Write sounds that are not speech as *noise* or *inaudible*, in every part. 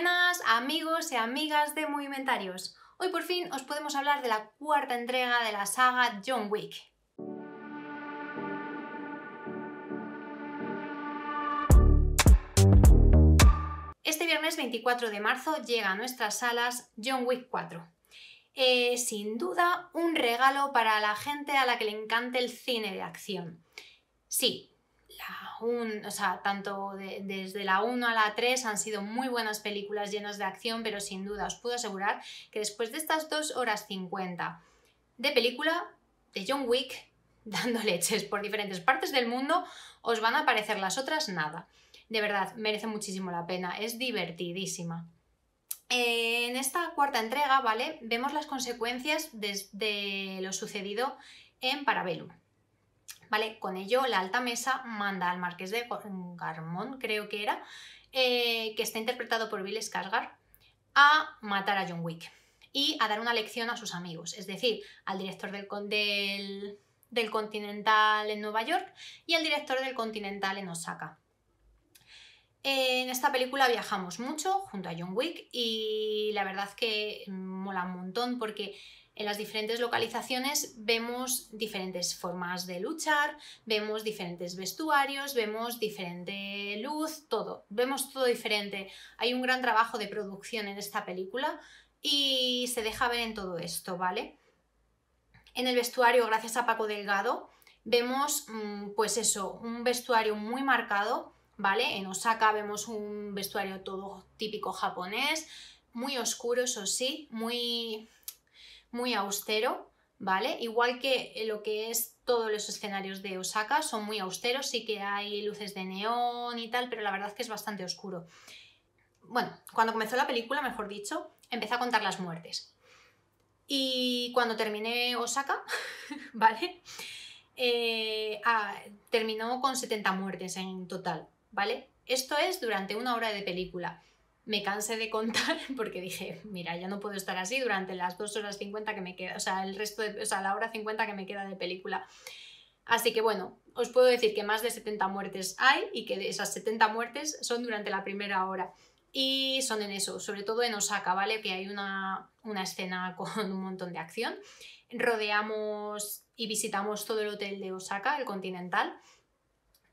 buenas amigos y amigas de Movimentarios. Hoy por fin os podemos hablar de la cuarta entrega de la saga John Wick. Este viernes 24 de marzo llega a nuestras salas John Wick 4. Eh, sin duda, un regalo para la gente a la que le encanta el cine de acción. Sí, o sea, tanto desde la 1 a la 3 han sido muy buenas películas llenas de acción, pero sin duda os puedo asegurar que después de estas 2 horas 50 de película de John Wick, *laughs* dando leches por diferentes partes del mundo, os van a aparecer las otras nada. De verdad, merece muchísimo la pena, es divertidísima. Eh, en esta cuarta entrega, ¿vale? Vemos las consecuencias de, de lo sucedido en Parabellum. ¿Vale? Con ello, la alta mesa manda al marqués de Garmón, creo que era, eh, que está interpretado por Bill Skarsgård, a matar a John Wick y a dar una lección a sus amigos, es decir, al director del, del Continental en Nueva York y al director del Continental en Osaka. En esta película viajamos mucho junto a John Wick y la verdad que mola un montón porque en las diferentes localizaciones vemos diferentes formas de luchar, vemos diferentes vestuarios, vemos diferente luz, todo, vemos todo diferente. Hay un gran trabajo de producción en esta película y se deja ver en todo esto, ¿vale? En el vestuario, gracias a Paco Delgado, vemos mm, pues eso, un vestuario muy marcado, ¿vale? En Osaka vemos un vestuario todo típico japonés, muy oscuro, eso sí, muy muy austero, ¿vale? Igual que eh, lo que es todos los escenarios de Osaka, son muy austeros, sí que hay luces de neón y tal, pero la verdad es que es bastante oscuro. Bueno, cuando comenzó la película, mejor dicho, empecé a contar las muertes. Y cuando terminé Osaka, *laughs* ¿vale? Eh, ah, terminó con 70 muertes en total, ¿vale? Esto es durante una hora de película me cansé de contar *laughs* porque dije, mira, ya no puedo estar así durante las 2 horas 50 que me queda, o sea, el resto de, o la hora 50 que me queda de película. Así que bueno, os puedo decir que más de 70 muertes hay y que de esas 70 muertes son durante la primera hora. Y son en eso, sobre todo en Osaka, ¿vale? Que hay una, una escena *laughs* con un montón de acción. Rodeamos y visitamos todo el hotel de Osaka, el Continental,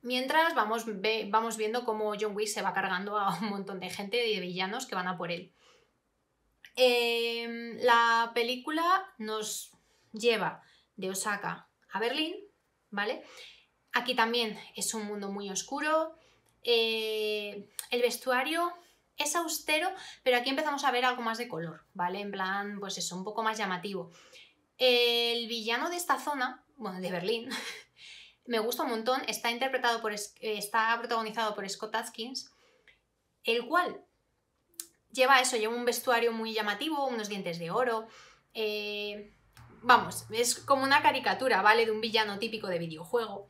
Mientras vamos, vamos viendo cómo John Wick se va cargando a un montón de gente y de villanos que van a por él. Em, la película nos lleva de Osaka a Berlín, ¿vale? Aquí también es un mundo muy oscuro. Eh, el vestuario es austero, pero aquí empezamos a ver algo más de color, ¿vale? En plan, pues eso, un poco más llamativo. El villano de esta zona, bueno, de Berlín, *laughs* Me gusta un montón, está interpretado por, eh, está protagonizado por Scott Atkins, el cual lleva eso, lleva un vestuario muy llamativo, unos dientes de oro, eh, vamos, es como una caricatura, ¿vale? De un villano típico de videojuego.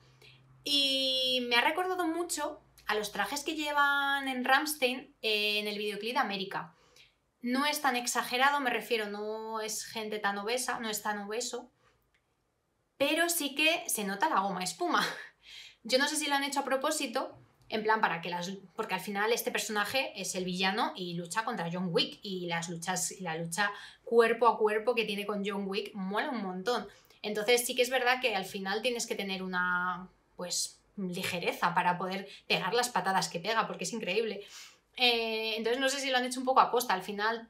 Y me ha recordado mucho a los trajes que llevan en Ramstein eh, en el videoclip de América. No es tan exagerado, me refiero, no es gente tan obesa, no es tan obeso, pero sí que se nota la goma espuma. *laughs* Yo no sé si lo han hecho a propósito, en plan para que las... porque al final este personaje es el villano y lucha contra John Wick y las luchas la lucha cuerpo a cuerpo que tiene con John Wick mola un montón. Entonces sí que es verdad que al final tienes que tener una pues ligereza para poder pegar las patadas que pega porque es increíble. Eh, entonces no sé si lo han hecho un poco a costa, al final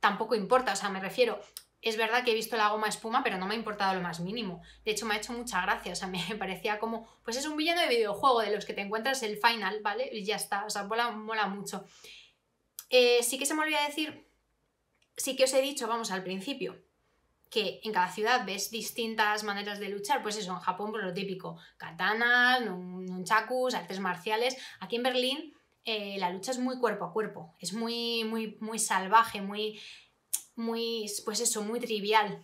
tampoco importa, o sea, me refiero, es verdad que he visto la goma espuma, pero no me ha importado lo más mínimo. De hecho, me ha hecho mucha gracia. O sea, me *laughs* parecía como, pues es un villano de videojuego de los que te encuentras el final, ¿vale? Y ya está. O sea, mola, mucho. Eh, sí que se me olvida decir, sí que os he dicho, vamos, al principio, que en cada ciudad ves distintas maneras de luchar. Pues eso, en Japón, por pues lo típico, katanas, nunchakus, artes marciales. Aquí en Berlín, eh, la lucha es muy cuerpo a cuerpo. Es muy, muy, muy salvaje, muy muy, pues eso, muy trivial.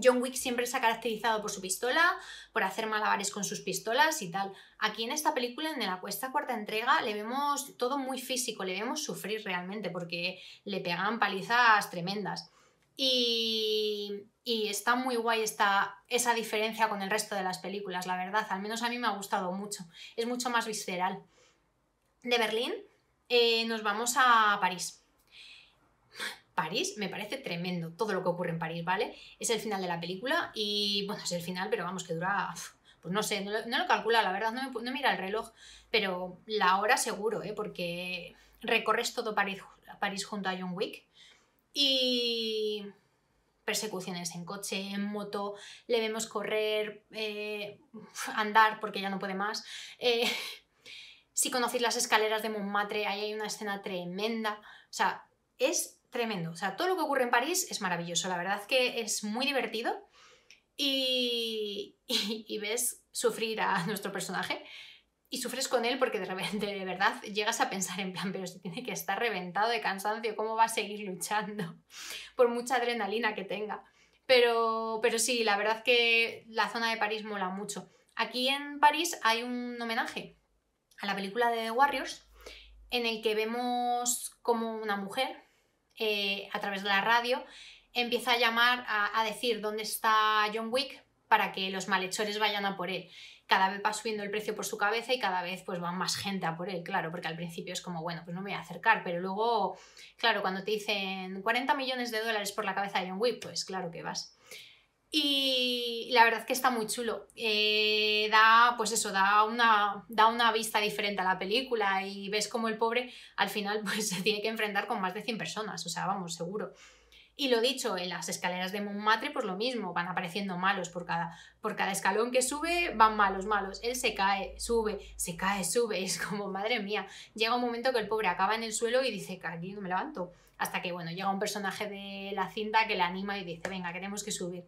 John Wick siempre se ha caracterizado por su pistola, por hacer malabares con sus pistolas y tal. Aquí en esta película, en la cuesta cuarta entrega, le vemos todo muy físico, le vemos sufrir realmente porque le pegan palizas tremendas. Y, está muy guay esta, esa diferencia con el resto de las películas, la verdad. Al menos a mí me ha gustado mucho. Es mucho más visceral. De Berlín eh, nos vamos a París. París, me parece tremendo todo lo que ocurre en París, ¿vale? Es el final de la película y, bueno, es el final, pero vamos, que dura, pues no sé, no lo, calcula, la verdad, no, mira el reloj, pero la hora seguro, ¿eh? Porque recorres todo París, París junto a John Wick y persecuciones en coche, en moto, le vemos correr, eh, andar porque ya no puede más. Eh, *laughs* si conocéis las escaleras de Montmartre, ahí hay una escena tremenda. O sea, es tremendo. O sea, todo lo que ocurre en París es maravilloso. La verdad que es muy divertido y, *laughs* ves sufrir a *laughs* nuestro personaje y sufres con él porque de, repente, de verdad llegas a pensar en plan, pero si tiene que estar reventado de cansancio, ¿cómo va a seguir luchando? *laughs* Por mucha adrenalina que tenga. Pero, pero sí, la verdad que la zona de París mola mucho. Aquí en París hay un homenaje a la película de The Warriors en el que vemos como una mujer eh, a través de la radio, empieza a llamar, a, decir dónde está John Wick para que los malhechores vayan a por él. Cada vez va subiendo el precio por su cabeza y cada vez pues va más gente a por él, claro, porque al principio es como, bueno, pues no me voy a acercar, pero luego, claro, cuando te dicen 40 millones de dólares por la cabeza de John Wick, pues claro que vas. Y y la verdad es que está muy chulo. Eh, da, pues eso, da una, da una vista diferente a la película y ves como el pobre al final *laughs* pues, se tiene que enfrentar con más de 100 personas, o sea, vamos, seguro. Y lo dicho, en las escaleras de Montmartre, pues lo mismo, van apareciendo malos por cada, por cada escalón que sube, van malos, malos. Él se cae, sube, se cae, sube. Es como, madre mía, llega un momento que el pobre acaba en el suelo y dice, aquí no me levanto. Hasta que, bueno, llega un personaje de la cinta que le anima y dice, venga, queremos tenemos que subir.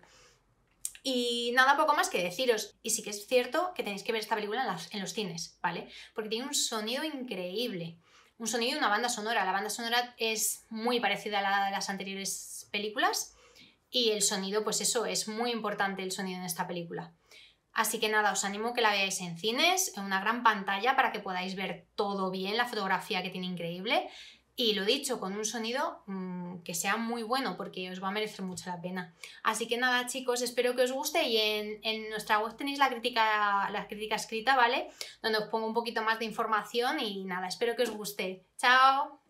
Y nada, poco más que deciros. Y sí que es cierto que tenéis que ver esta película en, los cines, ¿vale? Porque tiene un sonido increíble. Un sonido y una banda sonora. La banda sonora es muy parecida a la de las anteriores películas. Y el sonido, pues eso, es muy importante el sonido en esta película. Así que nada, os animo a que la veáis en cines, en una gran pantalla para que podáis ver todo bien, la fotografía que tiene increíble. Y lo dicho, con un sonido mm, que sea muy bueno porque os va a merecer mucho la pena. Así que nada chicos, espero que os guste y en, nuestra web tenéis la crítica, la crítica escrita, ¿vale? Donde os pongo un poquito más de información y nada, espero que os guste. ¡Chao!